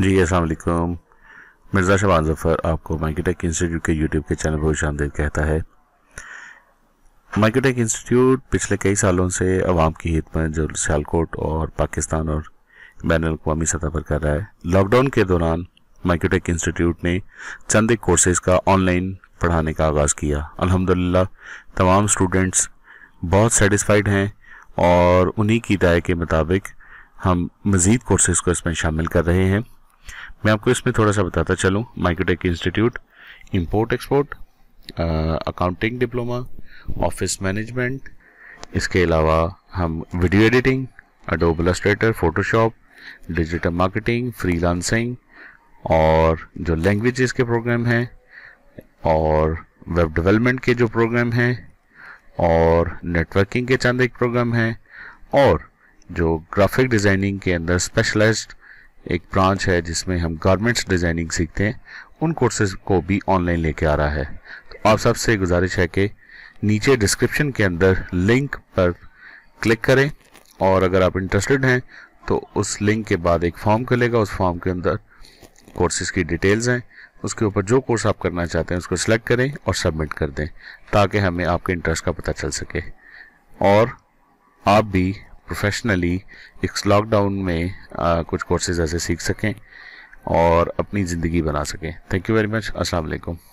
जी असलम मिर्ज़ा शबान जफ़र आपको Microtech institute के YouTube के चैनल पर शानदेद कहता है माइकोटेक इंस्टीट्यूट पिछले कई सालों से अवाम की हित में जो सियालकोट और पाकिस्तान और बैन अवी सतह पर कर रहा है लॉकडाउन के दौरान माइकोटेक इंस्टीट्यूट ने चंद एक कोर्सेज़ का ऑनलाइन पढ़ाने का आगाज़ किया अलहमदिल्ला तमाम स्टूडेंट्स बहुत सेटिस्फाइड हैं और उन्हीं की राय के मुताबिक हम मज़ीद कोर्सेज़ को इसमें शामिल कर रहे हैं मैं आपको इसमें थोड़ा सा बताता चलूँ Microtech institute import export accounting diploma office management इसके अलावा हम video editing Adobe Illustrator Photoshop digital marketing freelancing और जो लैंग्वेजेस के प्रोग्राम हैं और वेब डेवलपमेंट के जो प्रोग्राम हैं और नेटवर्किंग के चंद एक प्रोग्राम हैं और जो ग्राफिक डिज़ाइनिंग के अंदर स्पेशलाइज्ड एक ब्रांच है जिसमें हम गारमेंट्स डिज़ाइनिंग सीखते हैं उन कोर्सेज को भी ऑनलाइन लेके आ रहा है तो आप सबसे गुजारिश है कि नीचे डिस्क्रिप्शन के अंदर लिंक पर क्लिक करें और अगर आप इंटरेस्टेड हैं तो उस लिंक के बाद एक फॉर्म खुलेगा उस फॉर्म के अंदर कोर्सेज की डिटेल्स हैं उसके ऊपर जो कोर्स आप करना चाहते हैं उसको सिलेक्ट करें और सबमिट कर दें ताकि हमें आपके इंटरेस्ट का पता चल सके और आप भी प्रोफेशनली इस लॉकडाउन में आ, कुछ कोर्सेज ऐसे सीख सकें और अपनी ज़िंदगी बना सकें थैंक यू वेरी मच अस्सलाम वालेकुम